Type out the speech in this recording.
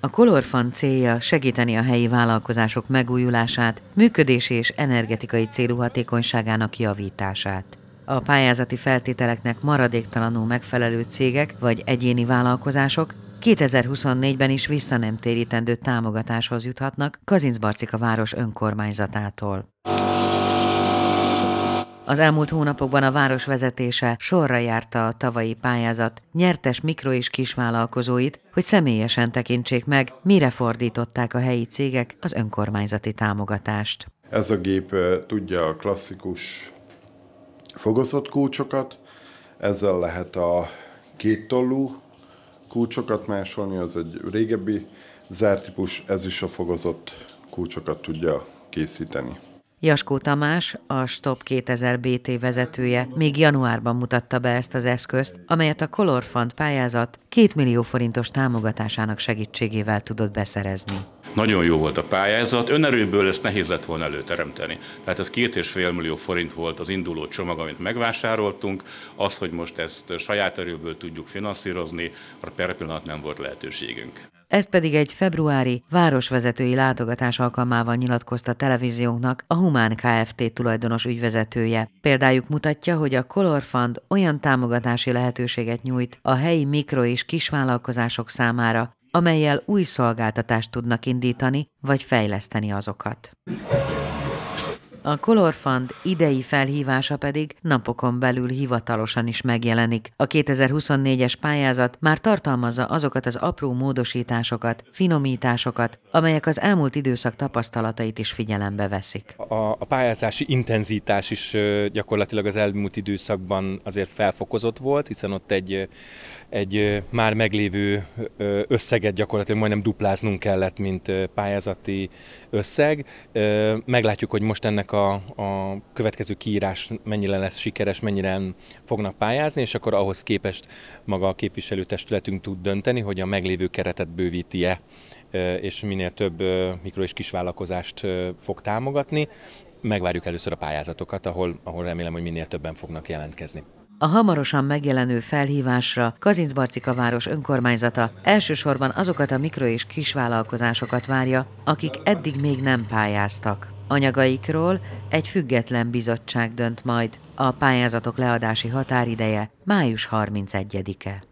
A Colorfan célja segíteni a helyi vállalkozások megújulását, működési és energetikai célú hatékonyságának javítását. A pályázati feltételeknek maradéktalanul megfelelő cégek vagy egyéni vállalkozások 2024-ben is visszanemtérítendő támogatáshoz juthatnak Kazincbarcika város önkormányzatától. Az elmúlt hónapokban a város vezetése sorra járta a tavalyi pályázat nyertes mikro és kisvállalkozóit, hogy személyesen tekintsék meg, mire fordították a helyi cégek az önkormányzati támogatást. Ez a gép tudja a klasszikus fogozott kulcsokat, ezzel lehet a két tollú kulcsokat másolni, az egy régebbi zártípus, ez is a fogozott kulcsokat tudja készíteni. Jaskó Tamás, a Stop 2000 BT vezetője még januárban mutatta be ezt az eszközt, amelyet a Color Fund pályázat 2 millió forintos támogatásának segítségével tudott beszerezni. Nagyon jó volt a pályázat, önerőből ezt nehéz lett volna előteremteni. Tehát ez két és fél millió forint volt az induló csomag, amit megvásároltunk. Az, hogy most ezt saját erőből tudjuk finanszírozni, arra per pillanat nem volt lehetőségünk. Ezt pedig egy februári városvezetői látogatás alkalmával nyilatkozta televíziónknak a Humán Kft. tulajdonos ügyvezetője. Példájuk mutatja, hogy a Color Fund olyan támogatási lehetőséget nyújt a helyi mikro- és kisvállalkozások számára, amelyel új szolgáltatást tudnak indítani, vagy fejleszteni azokat. A Colorfund idei felhívása pedig napokon belül hivatalosan is megjelenik. A 2024-es pályázat már tartalmazza azokat az apró módosításokat, finomításokat, amelyek az elmúlt időszak tapasztalatait is figyelembe veszik. A, a pályázási intenzitás is gyakorlatilag az elmúlt időszakban azért felfokozott volt, hiszen ott egy, egy már meglévő összeget gyakorlatilag majdnem dupláznunk kellett, mint pályázati összeg. Meglátjuk, hogy most ennek ennek a, a következő kiírás mennyire lesz sikeres, mennyire fognak pályázni, és akkor ahhoz képest maga a képviselőtestületünk tud dönteni, hogy a meglévő keretet bővíti-e, és minél több mikro- és kisvállalkozást fog támogatni. Megvárjuk először a pályázatokat, ahol, ahol remélem, hogy minél többen fognak jelentkezni. A hamarosan megjelenő felhívásra Kazincbarcika város önkormányzata elsősorban azokat a mikro- és kisvállalkozásokat várja, akik eddig még nem pályáztak. Anyagaikról egy független bizottság dönt majd. A pályázatok leadási határideje május 31-e.